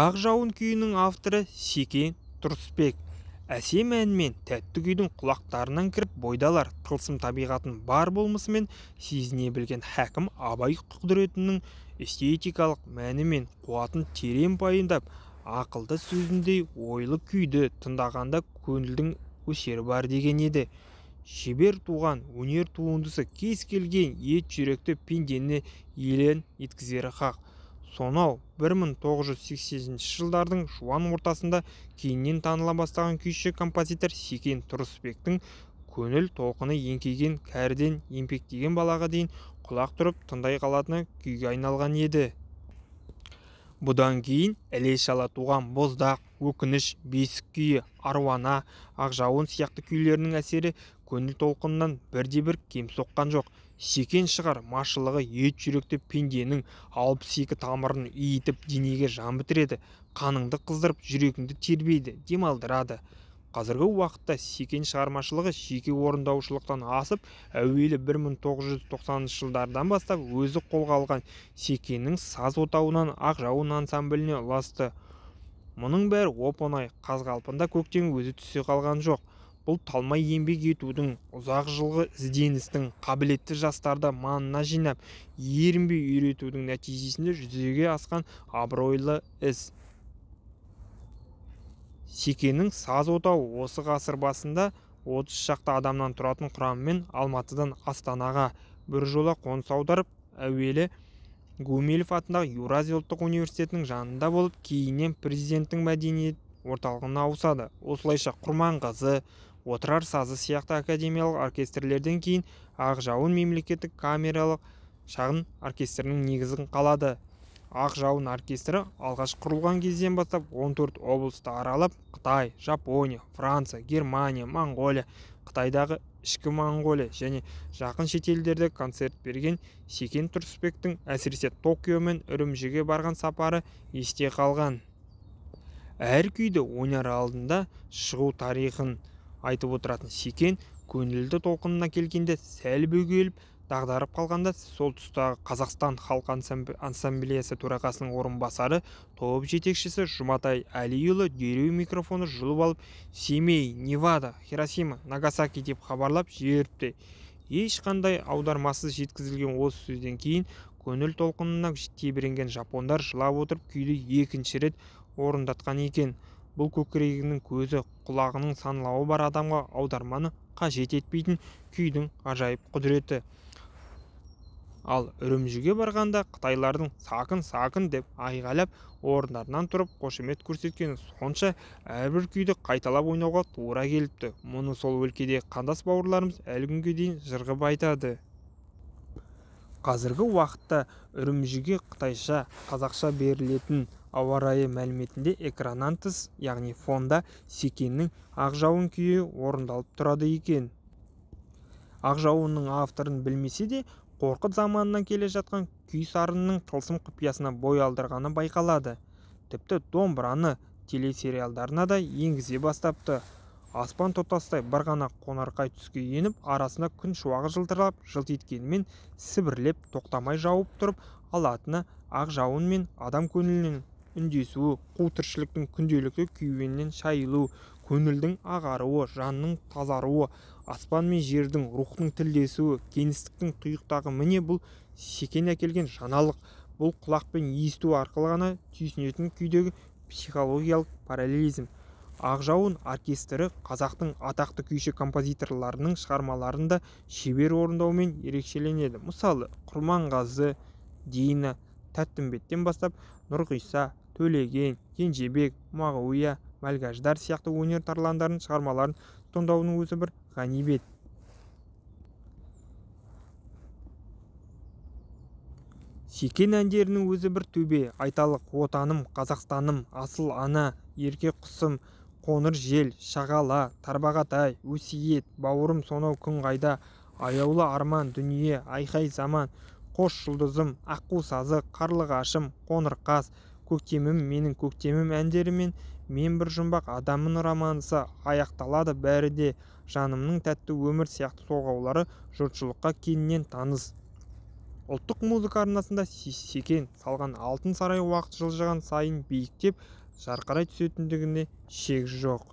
ақ жауын күйінің авторы секен тұрысбек әсем әнмен тәтті күйдің құлақтарынан кіріп бойдалар тылсым табиғатын бар болмысымен сезіне білген хәкім абай құдіретінің эстетикалық мәні мен қуатын терең пайымдап ақылды сөзіндей ойлы күйді тыңдағанда көңілдің өсері бар деген еді шебер туған өнер туындысы кез келген ет жүректі пендені елең еткізері хақ сонау 1980 жылдардың жуан ортасында кейіннен таныла бастаған күйші-композитор секен тұрысбектің көңіл толқыны еңкейген кәріден емпектеген балаға дейін құлақ тұрып тыңдай қалатыны күйге айналған еді бұдан кейін іле шала туған боздақ өкініш бесік күйі аруана ақжауын сияқты күйлерінің әсері көңіл толқынынан бірде-бір кем соққан жоқ секен шығар машылығы ет жүректі пенденің алпыс екі тамырын иітіп денеге жан бітіреді қаныңды қыздырып жүрегіңді тербейді демалдырады қазіргі уақытта секен шығармашылығы жеке орындаушылықтан асып әуелі 1990 жылдардан бастап өзі қолға алған секеннің саз отауынан ақ жауын ансамбліне ұласты мұның бәрі оп оңай қаз қалпында өзі түсе қалған жоқ бұл талмай еңбек етудің ұзақ жылғы ізденістің қабілетті жастарды маңына жинап ерінбей үйретудің нәтижесінде жүзеге асқан абыройлы іс Секенің саз отауы осы ғасыр басында отыз шақты адамнан тұратын құраммен алматыдан астанаға бір қоныс аударып әуелі гумилев атындағы еуразия ұлттық университетінің жанында болып кейіннен президенттің мәдениет орталығына ауысады осылайша құрманғазы отырар сазы сияқты академиялық оркестрлерден кейін ақ жауын мемлекеттік камералық шағын оркестрінің негізін қалады ақ жауын оркестрі алғаш құрылған кезден бастап 14 облысты аралап қытай жапония франция германия моңғолия қытайдағы ішкі моңғолия және жақын шетелдерде концерт берген секен тұрысбектің әсіресе токио мен үрімжіге барған сапары есте қалған әр күйді ойнар алдында шығу тарихын айтып отыратын секен көңілді толқынына келгенде сәл бөгеліп дағдарып қалғанда сол тұстағы қазақстан халқы ансамблеясы төрағасының орынбасары топ жетекшісі жұматай әлиұлы дереу микрофоны жұлып алып семей невада хиросима нагасаки деп хабарлап жіберіпті ешқандай аудармасыз жеткізілген осы сөзден кейін көңіл толқынына тебіренген жапондар жылап отырып күйді екінші рет орындатқан екен бұл көкірегінің көзі құлағының саналауы бар адамға аударманы қажет етпейтін күйдің ғажайып құдіреті ал үрімжіге барғанда қытайлардың сақын сакын деп айғайлап орындарынан тұрып қошемет көрсеткені сонша әрбір күйді қайталап ойнауға тура келіпті мұны сол өлкеде қандас бауырларымыз әлі күнге дейін жырғып айтады қазіргі уақытта үрімжіге қытайша қазақша берілетін ауа райы мәліметінде экраннан тыс яғни фонда секеннің ақ жауын күйі орындалып тұрады екен ақ жауынның авторын білмесе де қорқыт заманынан келе жатқан күй сарынның тылсым құпиясына бой алдырғаны байқалады тіпті домбыраны телесериалдарына да енгізе бастапты аспан тұтастай бір ғана қонарқай түске еніп арасында күн шуағы жылтырап жылт еткенімен сібірлеп тоқтамай жауып тұрып алатыны ақ жауын мен адам көңілінің үндесуі қу тіршіліктің күнделікті күйбеңінен шайылу көңілдің ағаруы жанның тазаруы аспан мен жердің рухтың тілдесуі кеңістіктің тұйықтағы міне бұл секен әкелген жаңалық бұл құлақпен есту арқылы ғана түйсінетін күйдегі психологиялық параллелизм ақжауын оркестрі қазақтың атақты күйші композиторларының шығармаларында шебер орындаумен ерекшеленеді мысалы құрманғазы дина тәттімбеттен бастап нұрғиса төлеген кенжебек мағауия мәлгаждар сияқты өнер тарландарын шығармаларын тыңдаудың өзі бір ғанибет секен әндерінің өзі бір төбе айталық отаным қазақстаным асыл ана ерке құсым қоңыр жел шағала тарбағатай өсиет бауырым сонау күн қайда аяулы арман дүние айқай заман қош жұлдызым аққу сазы қарлығашым қоңырқас көктемім менің көктемім әндерімен мен бір жұмбақ адаммын романсы аяқталады бәрі де жанымның тәтті өмір сияқты толғаулары жұртшылыққа кеңінен таныс ұлттық музыка арнасында секен салған алтын сарай уақыт жылжыған сайын биіктеп жарқырай түсетіндігіне шек жоқ